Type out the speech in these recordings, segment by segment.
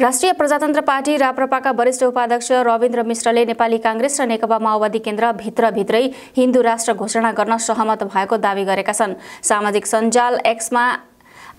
राष्ट्रिय प्रजातन्त्र पार्टी राप्रपाका वरिष्ठ उपाध्यक्ष रविन्द्र मिश्रले नेपाली काङ्ग्रेस र नेकपा माओवादी केन्द्र भित्रभित्रै हिन्दू राष्ट्र घोषणा गर्न सहमत भएको दावी गरेका छन् सामाजिक सञ्जाल एक्समा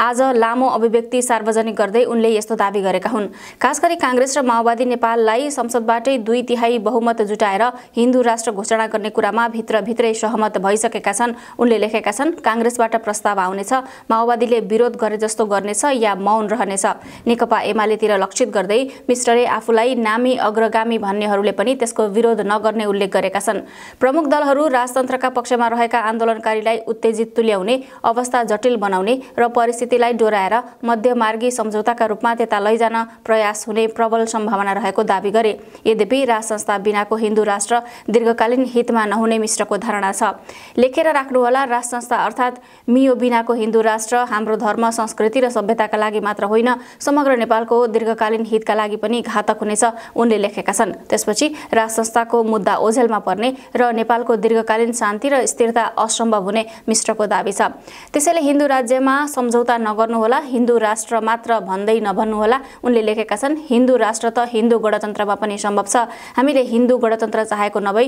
आज लामो अभिव्यक्ति सार्वजनिक गर्दै उनले यस्तो दावी गरेका हुन् खास गरी काङ्ग्रेस र माओवादी नेपाललाई संसदबाटै दुई तिहाई बहुमत जुटाएर हिन्दू राष्ट्र घोषणा गर्ने कुरामा भित्रभित्रै सहमत भइसकेका छन् उनले लेखेका छन् काङ्ग्रेसबाट प्रस्ताव आउनेछ माओवादीले विरोध गरे जस्तो गर्नेछ या मौन रहनेछ नेकपा एमालेतिर लक्षित गर्दै मिश्रले आफूलाई नामी अग्रगामी भन्नेहरूले पनि त्यसको विरोध नगर्ने उल्लेख गरेका छन् प्रमुख दलहरू राजतन्त्रका पक्षमा रहेका आन्दोलनकारीलाई उत्तेजित तुल्याउने अवस्था जटिल बनाउने र परिस्थिति स्थितिलाई डोराएर मध्यमार्गी सम्झौताका रूपमा त्यता लैजान प्रयास हुने प्रबल सम्भावना रहेको दावी गरे यद्यपि राज संस्था बिनाको हिन्दू राष्ट्र दीर्घकालीन हितमा नहुने मिश्रको धारणा छ लेखेर राख्नुहोला राज संस्था अर्थात् मियो बिनाको हिन्दू राष्ट्र हाम्रो धर्म संस्कृति र सभ्यताका लागि मात्र होइन समग्र नेपालको दीर्घकालीन हितका लागि पनि घातक हुनेछ उनले लेखेका छन् त्यसपछि राज संस्थाको मुद्दा ओझेलमा पर्ने र नेपालको दीर्घकालीन शान्ति र स्थिरता असम्भव हुने मिश्रको दावी छ त्यसैले हिन्दू राज्यमा सम्झौता नगर्नुहोला हिन्दू राष्ट्र मात्र भन्दै नभन्नुहोला उनले लेखेका छन् हिन्दू राष्ट्र त हिन्दू गणतन्त्रमा पनि सम्भव छ हामीले हिन्दू गणतन्त्र चाहेको नभई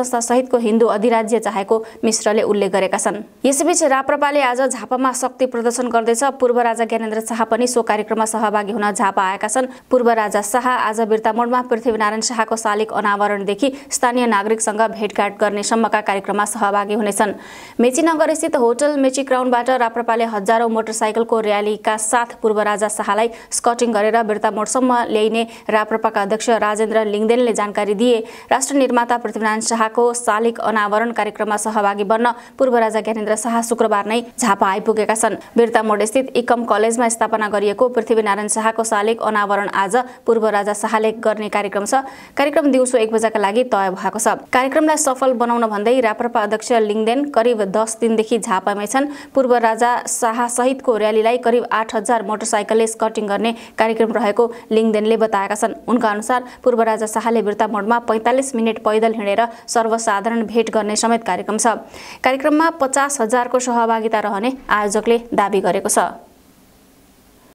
सहितको हिन्दू अधिराज्य चाहेको मिश्रले उल्लेख गरेका छन् यसैबीच राप्रपाले आज झापामा शक्ति प्रदर्शन गर्दैछ पूर्व राजा ज्ञानेन्द्र शाह पनि सो कार्यक्रममा सहभागी हुन झापा आएका छन् पूर्व राजा शाह आज बिर्तामोडमा पृथ्वीनारायण शाहको शालिक अनावरणदेखि स्थानीय नागरिकसँग भेटघाट गर्ने सम्मका कार्यक्रममा सहभागी हुनेछन् मेचीनगर स्थित होटल मेची क्राउनबाट राप्रपाले हजारौँ मोटरसाइकल मोटरसाइकलको र्यालीका साथ पूर्व राजा शाहलाई स्कटिङ गरेर मोडसम्म ल्याइने राप्रपाका अध्यक्ष राजेन्द्र लिङ्गदेनले जानकारी दिए राष्ट्र निर्माता पृथ्वीनारायण शाहको शालिक अनावरण कार्यक्रममा सहभागी बन्न पूर्व राजा ज्ञानेन्द्र शाह शुक्रबार नै झापा आइपुगेका छन् वीरता स्थित इकम कलेजमा स्थापना गरिएको पृथ्वीनारायण शाहको शालिक अनावरण आज पूर्व राजा शाहले गर्ने कार्यक्रम छ कार्यक्रम दिउँसो एक बजेका लागि तय भएको छ कार्यक्रमलाई सफल बनाउन भन्दै राप्रपा अध्यक्ष लिङ्गदेन करिब दस दिनदेखि झापामै छन् पूर्व राजा सहित रातको करिब आठ हजार मोटरसाइकलले स्कटिङ गर्ने कार्यक्रम रहेको लिङदेनले बताएका छन् उनका अनुसार पूर्व राजा शाहले बिर्ता मोडमा पैँतालिस मिनट पैदल हिँडेर सर्वसाधारण भेट गर्ने समेत कार्यक्रम छ कार्यक्रममा पचास हजारको सहभागिता रहने आयोजकले दावी गरेको छ